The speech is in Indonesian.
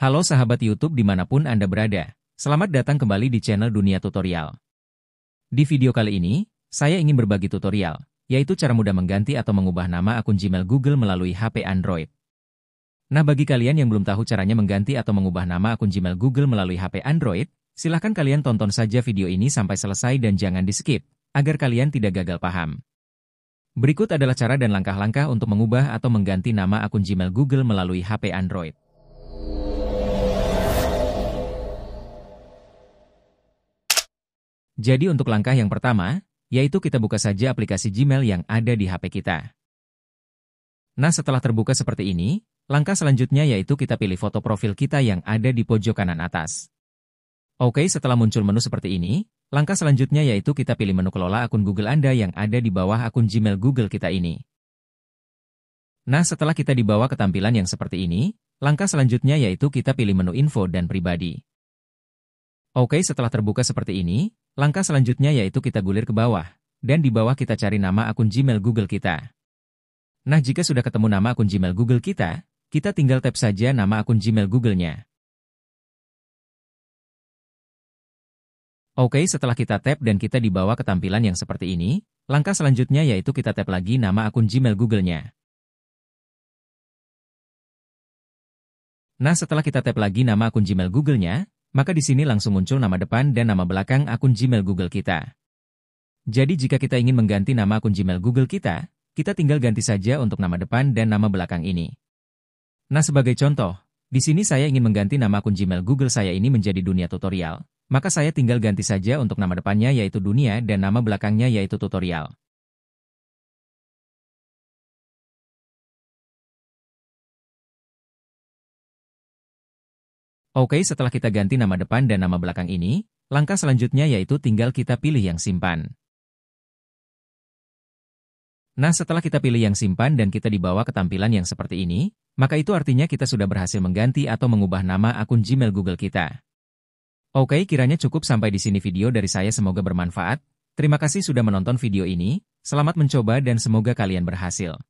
Halo sahabat YouTube dimanapun Anda berada, selamat datang kembali di channel Dunia Tutorial. Di video kali ini, saya ingin berbagi tutorial, yaitu cara mudah mengganti atau mengubah nama akun Gmail Google melalui HP Android. Nah bagi kalian yang belum tahu caranya mengganti atau mengubah nama akun Gmail Google melalui HP Android, silahkan kalian tonton saja video ini sampai selesai dan jangan di skip, agar kalian tidak gagal paham. Berikut adalah cara dan langkah-langkah untuk mengubah atau mengganti nama akun Gmail Google melalui HP Android. Jadi untuk langkah yang pertama, yaitu kita buka saja aplikasi Gmail yang ada di HP kita. Nah setelah terbuka seperti ini, langkah selanjutnya yaitu kita pilih foto profil kita yang ada di pojok kanan atas. Oke setelah muncul menu seperti ini, langkah selanjutnya yaitu kita pilih menu kelola akun Google Anda yang ada di bawah akun Gmail Google kita ini. Nah setelah kita dibawa ke tampilan yang seperti ini, langkah selanjutnya yaitu kita pilih menu info dan pribadi. Oke setelah terbuka seperti ini, Langkah selanjutnya yaitu kita gulir ke bawah, dan di bawah kita cari nama akun Gmail Google kita. Nah jika sudah ketemu nama akun Gmail Google kita, kita tinggal tap saja nama akun Gmail Google-nya. Oke setelah kita tap dan kita dibawa ke tampilan yang seperti ini, langkah selanjutnya yaitu kita tap lagi nama akun Gmail Google-nya. Nah setelah kita tap lagi nama akun Gmail Google-nya, maka di sini langsung muncul nama depan dan nama belakang akun Gmail Google kita. Jadi jika kita ingin mengganti nama akun Gmail Google kita, kita tinggal ganti saja untuk nama depan dan nama belakang ini. Nah sebagai contoh, di sini saya ingin mengganti nama akun Gmail Google saya ini menjadi dunia tutorial, maka saya tinggal ganti saja untuk nama depannya yaitu dunia dan nama belakangnya yaitu tutorial. Oke setelah kita ganti nama depan dan nama belakang ini, langkah selanjutnya yaitu tinggal kita pilih yang simpan. Nah setelah kita pilih yang simpan dan kita dibawa ke tampilan yang seperti ini, maka itu artinya kita sudah berhasil mengganti atau mengubah nama akun Gmail Google kita. Oke kiranya cukup sampai di sini video dari saya semoga bermanfaat. Terima kasih sudah menonton video ini, selamat mencoba dan semoga kalian berhasil.